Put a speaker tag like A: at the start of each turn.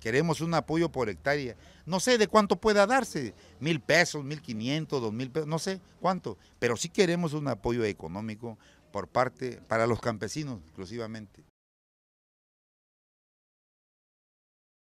A: Queremos un apoyo por hectárea. No sé de cuánto pueda darse, mil pesos, mil quinientos, dos mil pesos, no sé cuánto, pero sí queremos un apoyo económico por parte, para los campesinos exclusivamente.